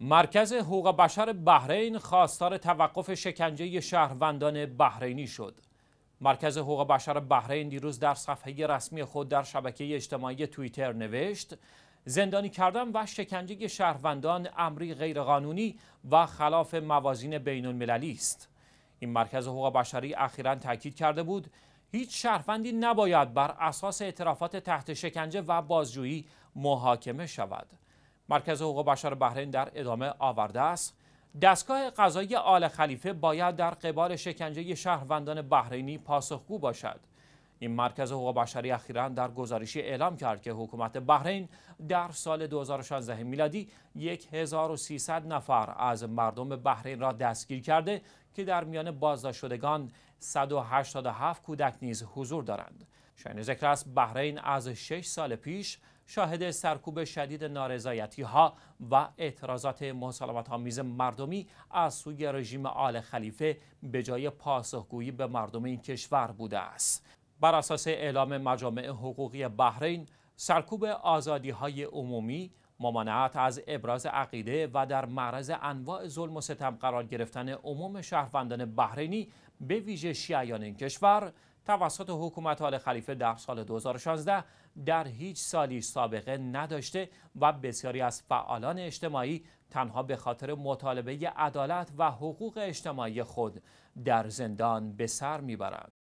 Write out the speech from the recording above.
مرکز حقوق بشر بحرین خواستار توقف شکنجه شهروندان بحرینی شد. مرکز حقوق بشر بحرین دیروز در صفحه رسمی خود در شبکه اجتماعی توییتر نوشت زندانی کردن و شکنجه شهروندان امری غیرقانونی و خلاف موازین بین المللی است. این مرکز حقوق بشری اخیرا تاکید کرده بود هیچ شهروندی نباید بر اساس اعترافات تحت شکنجه و بازجویی محاکمه شود. مرکز حقوق بشر بحرین در ادامه آورده است دستگاه قضایی آل خلیفه باید در قبال شکنجه شهروندان بحرینی پاسخگو باشد این مرکز حقوق بشری اخیرا در گزارشی اعلام کرد که حکومت بحرین در سال 2016 میلادی 1300 نفر از مردم بحرین را دستگیر کرده که در میان بازداشت شدگان 187 کودک نیز حضور دارند شاین ذکر است بحرین از شش سال پیش شاهد سرکوب شدید نارضایتی ها و اعتراضات مسالمت آمیز مردمی از سوی رژیم آل خلیفه به جای پاسخگویی به مردم این کشور بوده است بر اساس اعلام مجامع حقوقی بحرین سرکوب آزادی های عمومی ممانعت از ابراز عقیده و در معرض انواع ظلم و ستم قرار گرفتن عموم شهروندان بحرینی به ویژه شیعیان این کشور توسط حکومت آل خلیفه در سال 2016 در هیچ سالی سابقه نداشته و بسیاری از فعالان اجتماعی تنها به خاطر مطالبه عدالت و حقوق اجتماعی خود در زندان به سر میبرند.